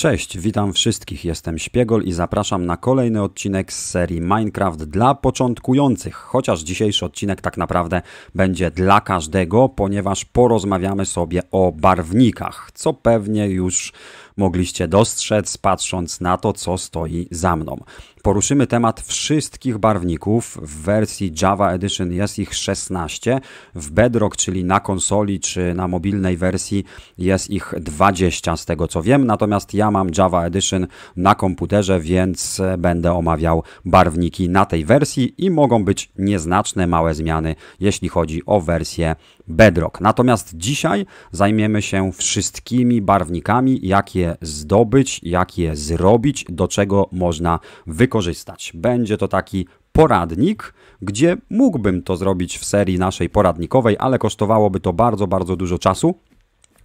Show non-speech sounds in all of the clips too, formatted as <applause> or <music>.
Cześć, witam wszystkich, jestem Śpiegol i zapraszam na kolejny odcinek z serii Minecraft dla początkujących, chociaż dzisiejszy odcinek tak naprawdę będzie dla każdego, ponieważ porozmawiamy sobie o barwnikach, co pewnie już mogliście dostrzec, patrząc na to, co stoi za mną. Poruszymy temat wszystkich barwników. W wersji Java Edition jest ich 16, w Bedrock, czyli na konsoli czy na mobilnej wersji jest ich 20 z tego co wiem. Natomiast ja mam Java Edition na komputerze, więc będę omawiał barwniki na tej wersji i mogą być nieznaczne małe zmiany, jeśli chodzi o wersję Bedrock. Natomiast dzisiaj zajmiemy się wszystkimi barwnikami, jak je zdobyć, jak je zrobić, do czego można wykorzystać. Będzie to taki poradnik, gdzie mógłbym to zrobić w serii naszej poradnikowej, ale kosztowałoby to bardzo, bardzo dużo czasu.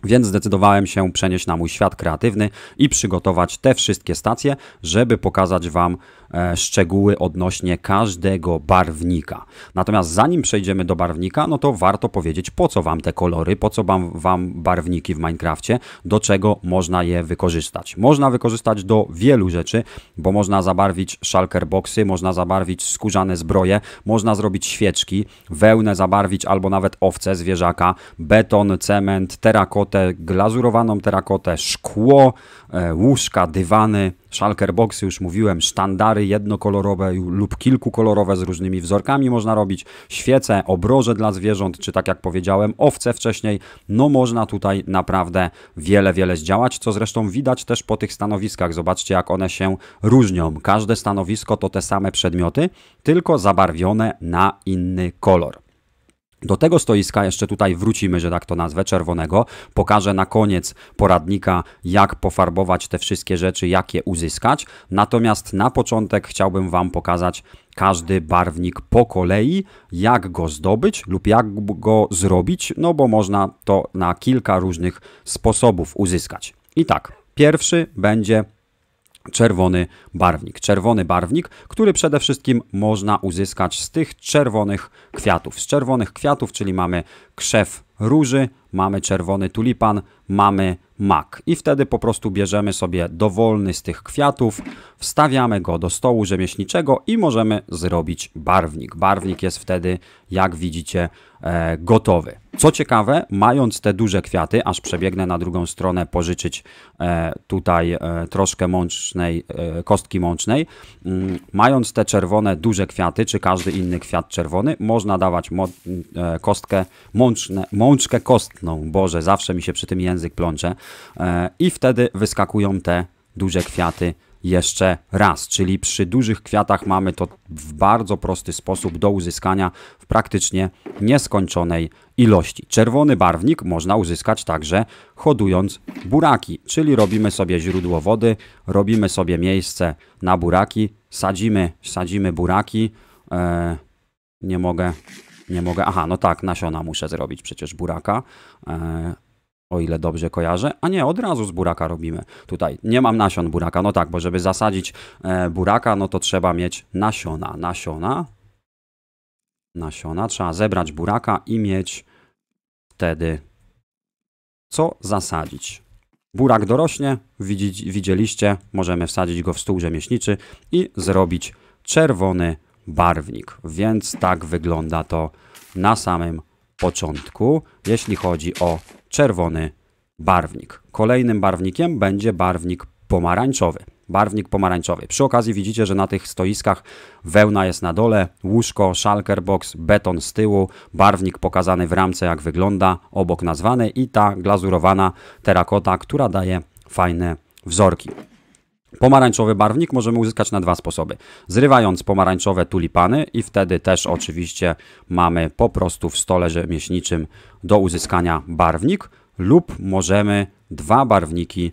Więc zdecydowałem się przenieść na mój świat kreatywny i przygotować te wszystkie stacje, żeby pokazać Wam E, szczegóły odnośnie każdego barwnika. Natomiast zanim przejdziemy do barwnika, no to warto powiedzieć, po co Wam te kolory, po co wam, wam barwniki w Minecrafcie, do czego można je wykorzystać. Można wykorzystać do wielu rzeczy, bo można zabarwić shulker boxy, można zabarwić skórzane zbroje, można zrobić świeczki, wełnę zabarwić albo nawet owce, zwierzaka, beton, cement, terakotę, glazurowaną terakotę, szkło, e, łóżka, dywany, Szalker boxy, już mówiłem, sztandary jednokolorowe lub kilkukolorowe z różnymi wzorkami można robić, świece, obroże dla zwierząt, czy tak jak powiedziałem, owce wcześniej. No można tutaj naprawdę wiele, wiele zdziałać, co zresztą widać też po tych stanowiskach. Zobaczcie, jak one się różnią. Każde stanowisko to te same przedmioty, tylko zabarwione na inny kolor. Do tego stoiska jeszcze tutaj wrócimy, że tak to nazwę, czerwonego. Pokażę na koniec poradnika, jak pofarbować te wszystkie rzeczy, jak je uzyskać. Natomiast na początek chciałbym Wam pokazać każdy barwnik po kolei, jak go zdobyć lub jak go zrobić, no bo można to na kilka różnych sposobów uzyskać. I tak, pierwszy będzie czerwony barwnik. Czerwony barwnik, który przede wszystkim można uzyskać z tych czerwonych kwiatów. Z czerwonych kwiatów, czyli mamy krzew róży, mamy czerwony tulipan, mamy mak. I wtedy po prostu bierzemy sobie dowolny z tych kwiatów, wstawiamy go do stołu rzemieślniczego i możemy zrobić barwnik. Barwnik jest wtedy, jak widzicie, E, gotowy. Co ciekawe, mając te duże kwiaty, aż przebiegnę na drugą stronę pożyczyć e, tutaj e, troszkę mącznej, kostki mącznej, mm, mając te czerwone duże kwiaty, czy każdy inny kwiat czerwony, można dawać kostkę mączne, mączkę kostną, Boże, zawsze mi się przy tym język plącze, i wtedy wyskakują te duże kwiaty jeszcze raz, czyli przy dużych kwiatach mamy to w bardzo prosty sposób do uzyskania w praktycznie nieskończonej ilości. Czerwony barwnik można uzyskać także hodując buraki, czyli robimy sobie źródło wody, robimy sobie miejsce na buraki, sadzimy, sadzimy buraki, eee, nie mogę nie mogę. Aha, no tak, nasiona muszę zrobić przecież buraka. E, o ile dobrze kojarzę, a nie od razu z buraka robimy. Tutaj nie mam nasion buraka, no tak, bo żeby zasadzić e, buraka, no to trzeba mieć nasiona, nasiona, nasiona, trzeba zebrać buraka i mieć wtedy co zasadzić. Burak dorośnie, widzieliście, możemy wsadzić go w stół rzemieślniczy i zrobić czerwony barwnik. Więc tak wygląda to na samym początku, jeśli chodzi o czerwony barwnik. Kolejnym barwnikiem będzie barwnik pomarańczowy. Barwnik pomarańczowy. Przy okazji widzicie, że na tych stoiskach wełna jest na dole, łóżko, szalker box, beton z tyłu, barwnik pokazany w ramce jak wygląda, obok nazwany i ta glazurowana terakota, która daje fajne wzorki. Pomarańczowy barwnik możemy uzyskać na dwa sposoby. Zrywając pomarańczowe tulipany i wtedy też oczywiście mamy po prostu w stole rzemieślniczym do uzyskania barwnik lub możemy dwa barwniki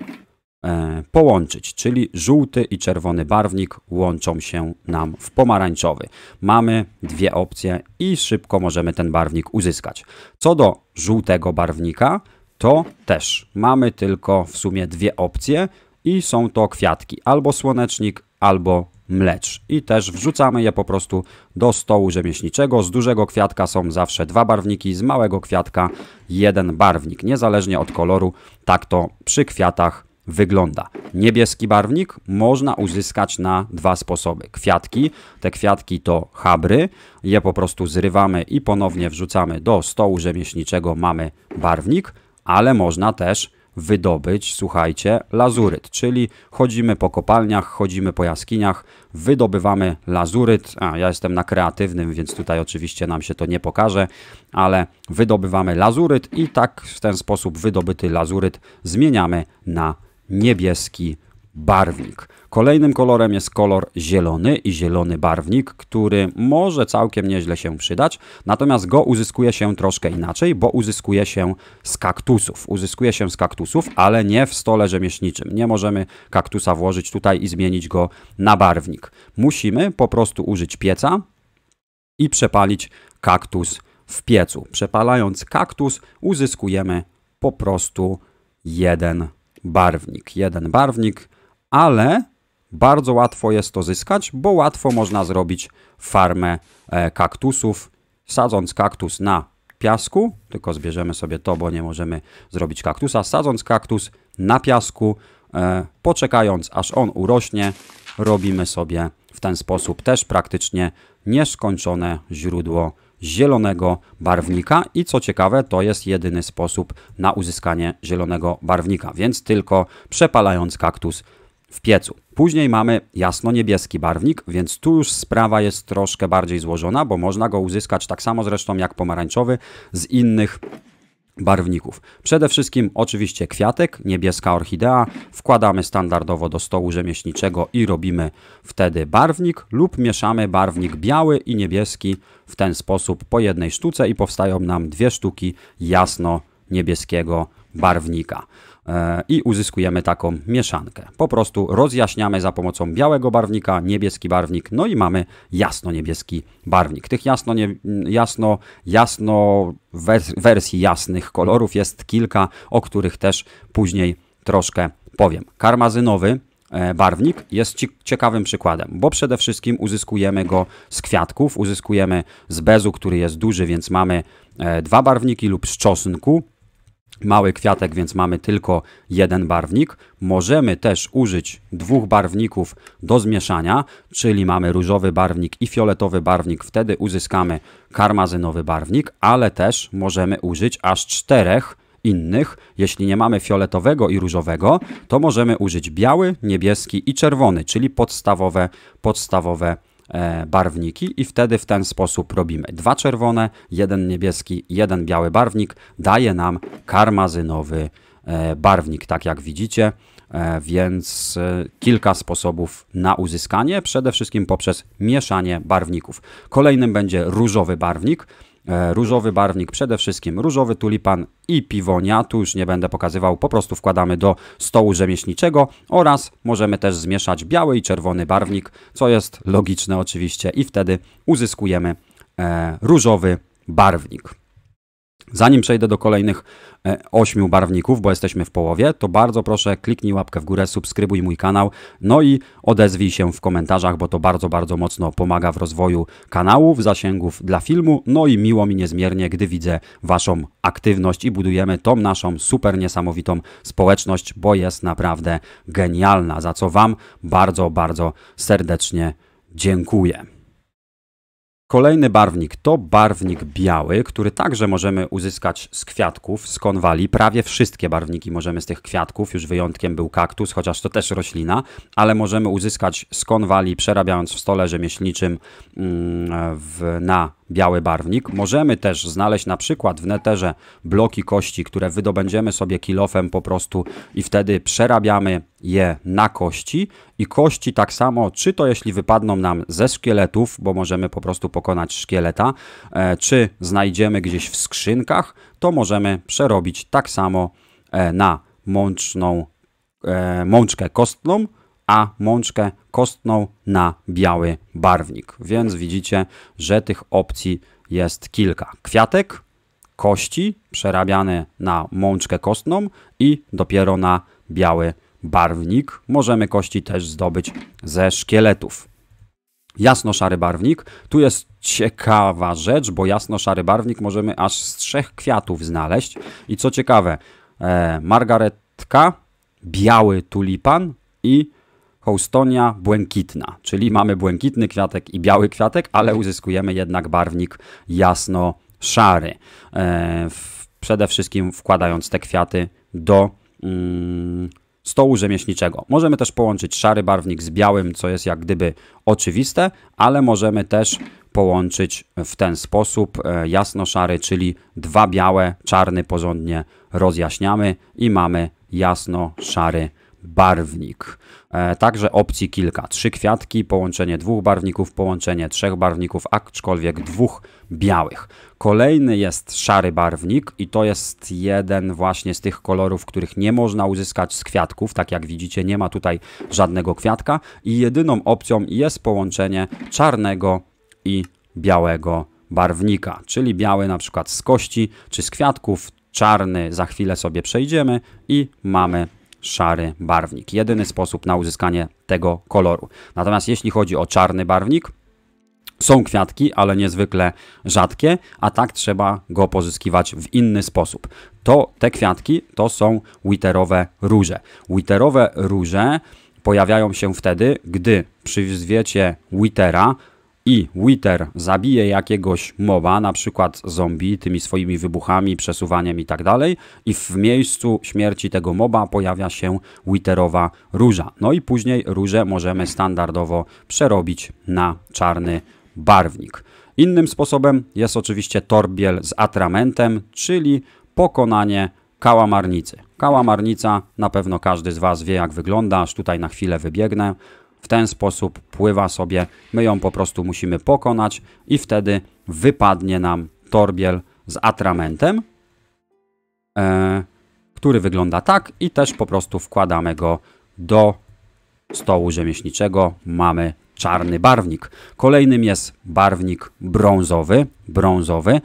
e, połączyć, czyli żółty i czerwony barwnik łączą się nam w pomarańczowy. Mamy dwie opcje i szybko możemy ten barwnik uzyskać. Co do żółtego barwnika, to też mamy tylko w sumie dwie opcje – i są to kwiatki, albo słonecznik, albo mlecz. I też wrzucamy je po prostu do stołu rzemieślniczego. Z dużego kwiatka są zawsze dwa barwniki, z małego kwiatka jeden barwnik. Niezależnie od koloru, tak to przy kwiatach wygląda. Niebieski barwnik można uzyskać na dwa sposoby. Kwiatki, te kwiatki to habry, je po prostu zrywamy i ponownie wrzucamy do stołu rzemieślniczego, mamy barwnik, ale można też wydobyć, słuchajcie, lazuryt, czyli chodzimy po kopalniach, chodzimy po jaskiniach, wydobywamy lazuryt, a ja jestem na kreatywnym, więc tutaj oczywiście nam się to nie pokaże, ale wydobywamy lazuryt i tak w ten sposób wydobyty lazuryt zmieniamy na niebieski barwnik. Kolejnym kolorem jest kolor zielony i zielony barwnik, który może całkiem nieźle się przydać, natomiast go uzyskuje się troszkę inaczej, bo uzyskuje się z kaktusów. Uzyskuje się z kaktusów, ale nie w stole rzemieślniczym. Nie możemy kaktusa włożyć tutaj i zmienić go na barwnik. Musimy po prostu użyć pieca i przepalić kaktus w piecu. Przepalając kaktus uzyskujemy po prostu jeden barwnik. Jeden barwnik ale bardzo łatwo jest to zyskać, bo łatwo można zrobić farmę e, kaktusów, sadząc kaktus na piasku, tylko zbierzemy sobie to, bo nie możemy zrobić kaktusa, sadząc kaktus na piasku, e, poczekając aż on urośnie, robimy sobie w ten sposób też praktycznie nieskończone źródło zielonego barwnika i co ciekawe to jest jedyny sposób na uzyskanie zielonego barwnika, więc tylko przepalając kaktus w piecu. Później mamy jasno-niebieski barwnik, więc tu już sprawa jest troszkę bardziej złożona, bo można go uzyskać tak samo zresztą jak pomarańczowy z innych barwników. Przede wszystkim oczywiście kwiatek, niebieska orchidea, wkładamy standardowo do stołu rzemieślniczego i robimy wtedy barwnik lub mieszamy barwnik biały i niebieski w ten sposób po jednej sztuce i powstają nam dwie sztuki jasno niebieskiego barwnika e, i uzyskujemy taką mieszankę. Po prostu rozjaśniamy za pomocą białego barwnika, niebieski barwnik, no i mamy jasno-niebieski barwnik. Tych jasno, nie, jasno, jasno wersji jasnych kolorów jest kilka, o których też później troszkę powiem. Karmazynowy e, barwnik jest ciekawym przykładem, bo przede wszystkim uzyskujemy go z kwiatków, uzyskujemy z bezu, który jest duży, więc mamy e, dwa barwniki lub z czosnku, mały kwiatek, więc mamy tylko jeden barwnik. Możemy też użyć dwóch barwników do zmieszania, czyli mamy różowy barwnik i fioletowy barwnik, wtedy uzyskamy karmazynowy barwnik, ale też możemy użyć aż czterech innych. Jeśli nie mamy fioletowego i różowego, to możemy użyć biały, niebieski i czerwony, czyli podstawowe, podstawowe E, barwniki i wtedy w ten sposób robimy dwa czerwone, jeden niebieski, jeden biały barwnik, daje nam karmazynowy e, barwnik, tak jak widzicie, e, więc kilka sposobów na uzyskanie, przede wszystkim poprzez mieszanie barwników. Kolejnym będzie różowy barwnik, E, różowy barwnik przede wszystkim, różowy tulipan i piwonia, tu już nie będę pokazywał, po prostu wkładamy do stołu rzemieślniczego oraz możemy też zmieszać biały i czerwony barwnik, co jest logiczne oczywiście i wtedy uzyskujemy e, różowy barwnik. Zanim przejdę do kolejnych e, ośmiu barwników, bo jesteśmy w połowie, to bardzo proszę kliknij łapkę w górę, subskrybuj mój kanał, no i odezwij się w komentarzach, bo to bardzo, bardzo mocno pomaga w rozwoju kanałów, zasięgów dla filmu, no i miło mi niezmiernie, gdy widzę Waszą aktywność i budujemy tą naszą super niesamowitą społeczność, bo jest naprawdę genialna, za co Wam bardzo, bardzo serdecznie dziękuję. Kolejny barwnik to barwnik biały, który także możemy uzyskać z kwiatków, z konwali. Prawie wszystkie barwniki możemy z tych kwiatków, już wyjątkiem był kaktus, chociaż to też roślina, ale możemy uzyskać z konwali, przerabiając w stole rzemieślniczym mm, w, na biały barwnik. Możemy też znaleźć na przykład w neterze bloki kości, które wydobędziemy sobie kilofem po prostu i wtedy przerabiamy je na kości i kości tak samo, czy to jeśli wypadną nam ze szkieletów, bo możemy po prostu pokonać szkieleta, e, czy znajdziemy gdzieś w skrzynkach, to możemy przerobić tak samo e, na mączną e, mączkę kostną, a mączkę kostną na biały barwnik. Więc widzicie, że tych opcji jest kilka. Kwiatek, kości przerabiane na mączkę kostną i dopiero na biały barwnik. Możemy kości też zdobyć ze szkieletów. Jasno-szary barwnik. Tu jest ciekawa rzecz, bo jasno-szary barwnik możemy aż z trzech kwiatów znaleźć. I co ciekawe, e, margaretka, biały tulipan i Houstonia błękitna, czyli mamy błękitny kwiatek i biały kwiatek, ale uzyskujemy jednak barwnik jasno-szary. E, przede wszystkim wkładając te kwiaty do mm, stołu rzemieślniczego. Możemy też połączyć szary barwnik z białym, co jest jak gdyby oczywiste, ale możemy też połączyć w ten sposób e, jasno-szary, czyli dwa białe, czarny porządnie rozjaśniamy i mamy jasno-szary barwnik. E, także opcji kilka. Trzy kwiatki, połączenie dwóch barwników, połączenie trzech barwników, aczkolwiek dwóch białych. Kolejny jest szary barwnik i to jest jeden właśnie z tych kolorów, których nie można uzyskać z kwiatków. Tak jak widzicie, nie ma tutaj żadnego kwiatka i jedyną opcją jest połączenie czarnego i białego barwnika, czyli biały na przykład z kości czy z kwiatków, czarny za chwilę sobie przejdziemy i mamy szary barwnik. Jedyny sposób na uzyskanie tego koloru. Natomiast jeśli chodzi o czarny barwnik, są kwiatki, ale niezwykle rzadkie, a tak trzeba go pozyskiwać w inny sposób. To te kwiatki to są witerowe róże. Witerowe róże pojawiają się wtedy, gdy przy zwiecie witera i Wither zabije jakiegoś moba, na przykład zombie, tymi swoimi wybuchami, przesuwaniem i tak dalej, i w miejscu śmierci tego moba pojawia się Witherowa róża. No i później różę możemy standardowo przerobić na czarny barwnik. Innym sposobem jest oczywiście torbiel z atramentem, czyli pokonanie kałamarnicy. Kałamarnica na pewno każdy z Was wie jak wygląda, aż tutaj na chwilę wybiegnę w ten sposób pływa sobie. My ją po prostu musimy pokonać i wtedy wypadnie nam torbiel z atramentem, e, który wygląda tak i też po prostu wkładamy go do stołu rzemieślniczego. Mamy czarny barwnik. Kolejnym jest barwnik brązowy, brązowy,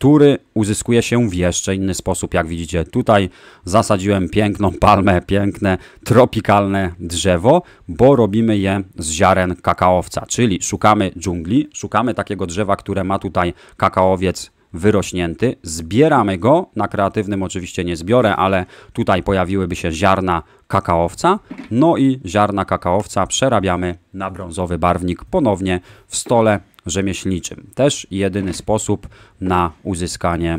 który uzyskuje się w jeszcze inny sposób. Jak widzicie tutaj zasadziłem piękną palmę, piękne tropikalne drzewo, bo robimy je z ziaren kakaowca, czyli szukamy dżungli, szukamy takiego drzewa, które ma tutaj kakaowiec wyrośnięty, zbieramy go, na kreatywnym oczywiście nie zbiorę, ale tutaj pojawiłyby się ziarna kakaowca, no i ziarna kakaowca przerabiamy na brązowy barwnik ponownie w stole rzemieślniczym. Też jedyny sposób na uzyskanie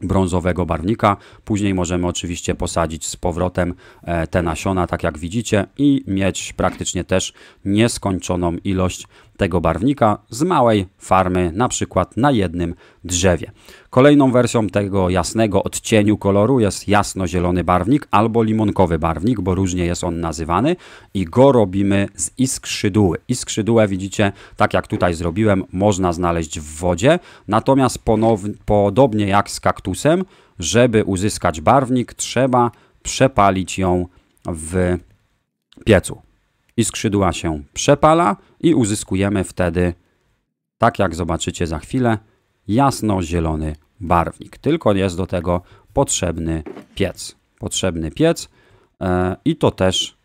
brązowego barwnika. Później możemy oczywiście posadzić z powrotem e, te nasiona, tak jak widzicie i mieć praktycznie też nieskończoną ilość tego barwnika z małej farmy, na przykład na jednym drzewie. Kolejną wersją tego jasnego odcieniu koloru jest jasnozielony barwnik albo limonkowy barwnik, bo różnie jest on nazywany i go robimy z iskrzyduły. Iskrzydułę widzicie, tak jak tutaj zrobiłem, można znaleźć w wodzie, natomiast podobnie jak z kaktusem, żeby uzyskać barwnik trzeba przepalić ją w piecu i skrzydła się przepala i uzyskujemy wtedy, tak jak zobaczycie za chwilę, jasno-zielony barwnik. Tylko jest do tego potrzebny piec. Potrzebny piec e, i to też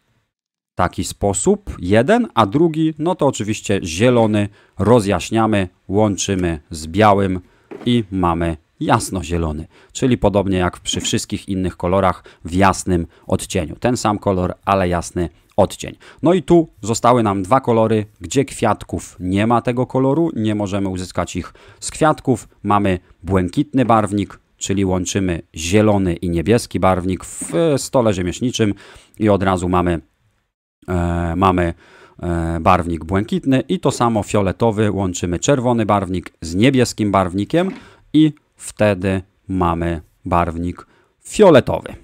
taki sposób, jeden, a drugi, no to oczywiście zielony rozjaśniamy, łączymy z białym i mamy jasno-zielony, czyli podobnie jak przy wszystkich innych kolorach w jasnym odcieniu. Ten sam kolor, ale jasny odcień. No i tu zostały nam dwa kolory, gdzie kwiatków nie ma tego koloru, nie możemy uzyskać ich z kwiatków. Mamy błękitny barwnik, czyli łączymy zielony i niebieski barwnik w stole rzemieślniczym i od razu mamy, e, mamy e, barwnik błękitny i to samo fioletowy, łączymy czerwony barwnik z niebieskim barwnikiem i wtedy mamy barwnik fioletowy.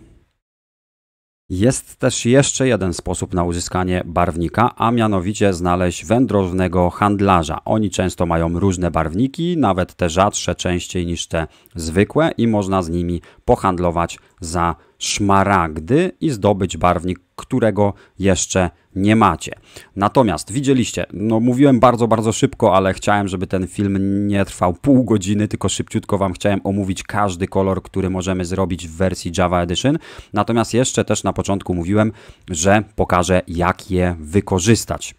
Jest też jeszcze jeden sposób na uzyskanie barwnika, a mianowicie znaleźć wędrownego handlarza. Oni często mają różne barwniki, nawet te rzadsze częściej niż te zwykłe i można z nimi pohandlować za szmaragdy i zdobyć barwnik, którego jeszcze nie macie. Natomiast widzieliście, no mówiłem bardzo, bardzo szybko, ale chciałem, żeby ten film nie trwał pół godziny, tylko szybciutko Wam chciałem omówić każdy kolor, który możemy zrobić w wersji Java Edition. Natomiast jeszcze też na początku mówiłem, że pokażę jak je wykorzystać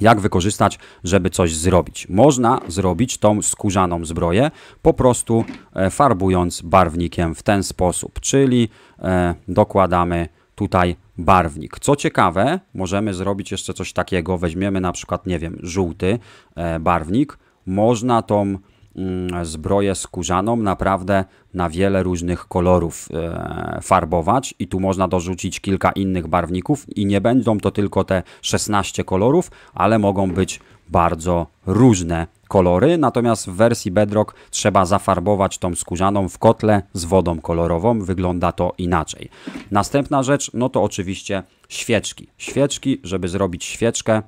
jak wykorzystać, żeby coś zrobić. Można zrobić tą skórzaną zbroję po prostu e, farbując barwnikiem w ten sposób, czyli e, dokładamy tutaj barwnik. Co ciekawe, możemy zrobić jeszcze coś takiego, weźmiemy na przykład, nie wiem, żółty e, barwnik, można tą Mm, zbroję skórzaną naprawdę na wiele różnych kolorów e, farbować i tu można dorzucić kilka innych barwników i nie będą to tylko te 16 kolorów, ale mogą być bardzo różne kolory, natomiast w wersji Bedrock trzeba zafarbować tą skórzaną w kotle z wodą kolorową, wygląda to inaczej. Następna rzecz, no to oczywiście świeczki. Świeczki, żeby zrobić świeczkę,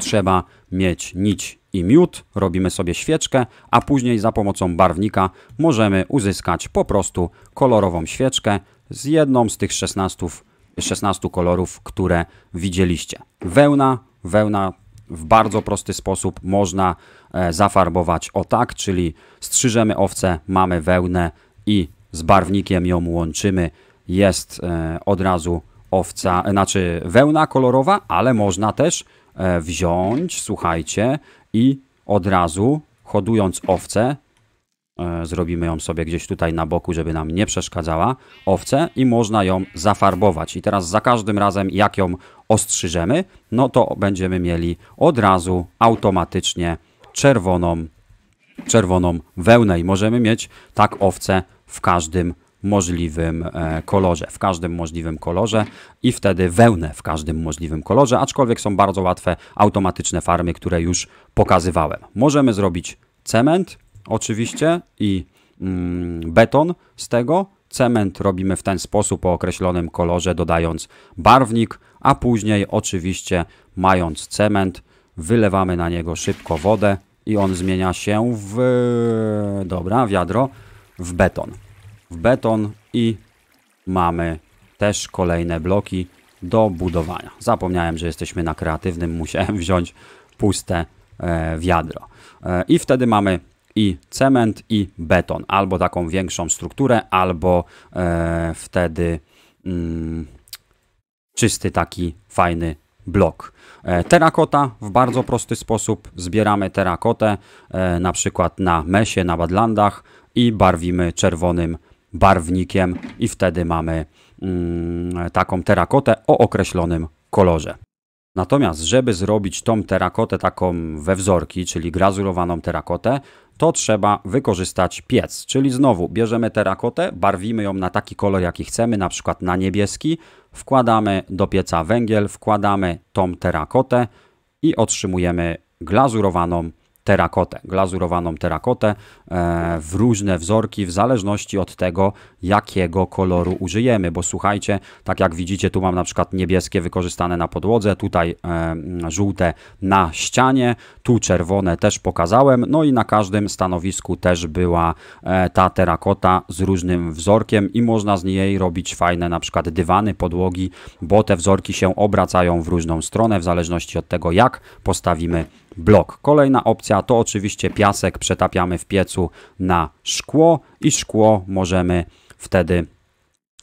trzeba mieć nić i miód, robimy sobie świeczkę, a później za pomocą barwnika możemy uzyskać po prostu kolorową świeczkę z jedną z tych 16, 16 kolorów, które widzieliście. Wełna, wełna w bardzo prosty sposób można e, zafarbować o tak, czyli strzyżemy owce, mamy wełnę i z barwnikiem ją łączymy. Jest e, od razu owca, e, znaczy wełna kolorowa, ale można też wziąć, słuchajcie, i od razu hodując owce, e, zrobimy ją sobie gdzieś tutaj na boku, żeby nam nie przeszkadzała, owce i można ją zafarbować. I teraz za każdym razem jak ją ostrzyżemy, no to będziemy mieli od razu automatycznie czerwoną, czerwoną wełnę i możemy mieć tak owce w każdym możliwym e, kolorze, w każdym możliwym kolorze i wtedy wełnę w każdym możliwym kolorze, aczkolwiek są bardzo łatwe automatyczne farmy, które już pokazywałem. Możemy zrobić cement oczywiście i mm, beton z tego. Cement robimy w ten sposób o określonym kolorze, dodając barwnik, a później oczywiście mając cement, wylewamy na niego szybko wodę i on zmienia się w dobra, wiadro w beton w beton i mamy też kolejne bloki do budowania. Zapomniałem, że jesteśmy na kreatywnym, musiałem <laughs> wziąć puste e, wiadro. E, I wtedy mamy i cement i beton, albo taką większą strukturę, albo e, wtedy mm, czysty taki fajny blok. E, terakota w bardzo prosty sposób. Zbieramy terakotę e, na przykład na mesie, na Badlandach i barwimy czerwonym barwnikiem i wtedy mamy mm, taką terakotę o określonym kolorze. Natomiast, żeby zrobić tą terakotę taką we wzorki, czyli grazurowaną terakotę, to trzeba wykorzystać piec. Czyli znowu bierzemy terakotę, barwimy ją na taki kolor, jaki chcemy, na przykład na niebieski, wkładamy do pieca węgiel, wkładamy tą terakotę i otrzymujemy glazurowaną terakotę, glazurowaną terakotę e, w różne wzorki, w zależności od tego, jakiego koloru użyjemy. Bo słuchajcie, tak jak widzicie, tu mam na przykład niebieskie wykorzystane na podłodze, tutaj e, żółte na ścianie, tu czerwone też pokazałem, no i na każdym stanowisku też była e, ta terakota z różnym wzorkiem i można z niej robić fajne na przykład dywany, podłogi, bo te wzorki się obracają w różną stronę, w zależności od tego, jak postawimy blok. Kolejna opcja to oczywiście piasek przetapiamy w piecu na szkło i szkło możemy wtedy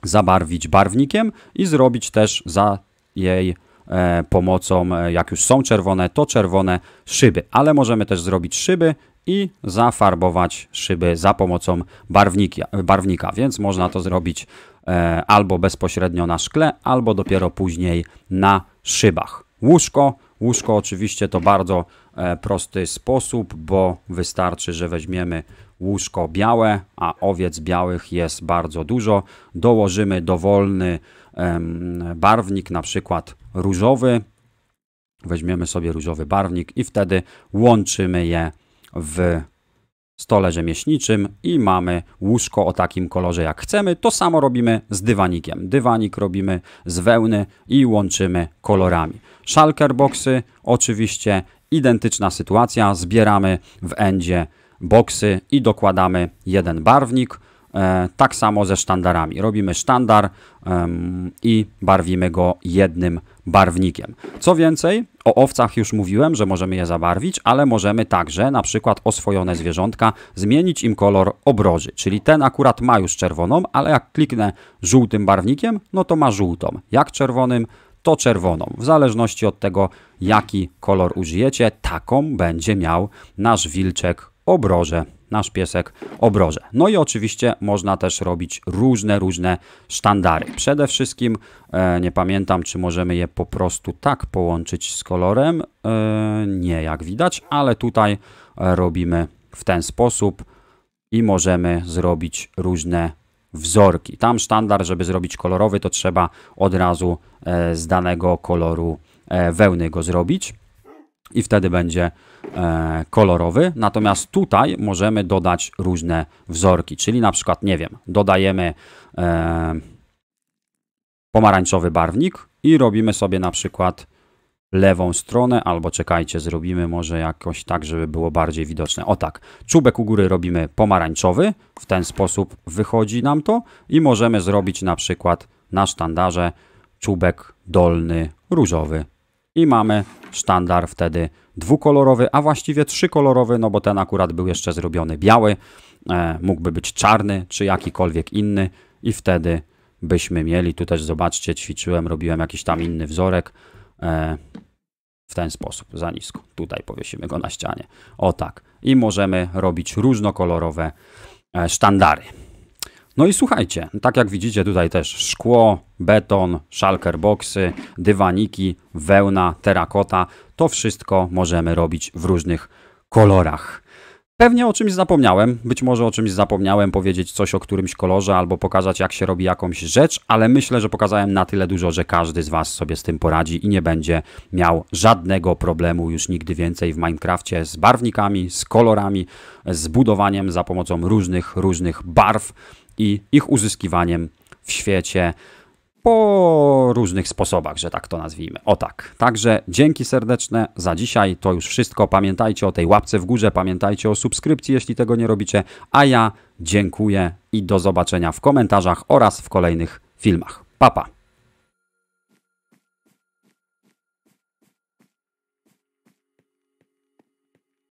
zabarwić barwnikiem i zrobić też za jej e, pomocą, e, jak już są czerwone, to czerwone szyby, ale możemy też zrobić szyby i zafarbować szyby za pomocą barwnika, więc można to zrobić e, albo bezpośrednio na szkle, albo dopiero później na szybach. Łóżko Łóżko oczywiście to bardzo e, prosty sposób, bo wystarczy, że weźmiemy łóżko białe, a owiec białych jest bardzo dużo. Dołożymy dowolny barwnik, na przykład różowy. Weźmiemy sobie różowy barwnik i wtedy łączymy je w stole rzemieślniczym i mamy łóżko o takim kolorze jak chcemy. To samo robimy z dywanikiem. Dywanik robimy z wełny i łączymy kolorami. Shulker boxy oczywiście identyczna sytuacja. Zbieramy w endzie boxy i dokładamy jeden barwnik. E, tak samo ze sztandarami. Robimy sztandar i barwimy go jednym barwnikiem. Co więcej, o owcach już mówiłem, że możemy je zabarwić, ale możemy także na przykład oswojone zwierzątka zmienić im kolor obroży, czyli ten akurat ma już czerwoną, ale jak kliknę żółtym barwnikiem, no to ma żółtą. Jak czerwonym, to czerwoną. W zależności od tego, jaki kolor użyjecie, taką będzie miał nasz wilczek obroże nasz piesek obroże. No i oczywiście można też robić różne, różne sztandary. Przede wszystkim e, nie pamiętam, czy możemy je po prostu tak połączyć z kolorem. E, nie, jak widać, ale tutaj e, robimy w ten sposób i możemy zrobić różne wzorki. Tam sztandar, żeby zrobić kolorowy, to trzeba od razu e, z danego koloru e, wełny go zrobić i wtedy będzie e, kolorowy. Natomiast tutaj możemy dodać różne wzorki, czyli na przykład, nie wiem, dodajemy e, pomarańczowy barwnik i robimy sobie na przykład lewą stronę, albo czekajcie, zrobimy może jakoś tak, żeby było bardziej widoczne. O tak, czubek u góry robimy pomarańczowy, w ten sposób wychodzi nam to i możemy zrobić na przykład na sztandarze czubek dolny różowy i mamy sztandar wtedy dwukolorowy, a właściwie trzykolorowy, no bo ten akurat był jeszcze zrobiony biały, e, mógłby być czarny czy jakikolwiek inny i wtedy byśmy mieli, tu też zobaczcie, ćwiczyłem, robiłem jakiś tam inny wzorek, e, w ten sposób, za nisko. Tutaj powiesimy go na ścianie. O tak. I możemy robić różnokolorowe e, sztandary. No i słuchajcie, tak jak widzicie tutaj też szkło, beton, szalker boxy, dywaniki, wełna, terakota, to wszystko możemy robić w różnych kolorach. Pewnie o czymś zapomniałem, być może o czymś zapomniałem powiedzieć coś o którymś kolorze albo pokazać jak się robi jakąś rzecz, ale myślę, że pokazałem na tyle dużo, że każdy z Was sobie z tym poradzi i nie będzie miał żadnego problemu już nigdy więcej w Minecrafcie z barwnikami, z kolorami, z budowaniem za pomocą różnych, różnych barw i ich uzyskiwaniem w świecie po różnych sposobach, że tak to nazwijmy. O tak. Także dzięki serdeczne za dzisiaj. To już wszystko. Pamiętajcie o tej łapce w górze, pamiętajcie o subskrypcji, jeśli tego nie robicie. A ja dziękuję i do zobaczenia w komentarzach oraz w kolejnych filmach. Papa. Pa.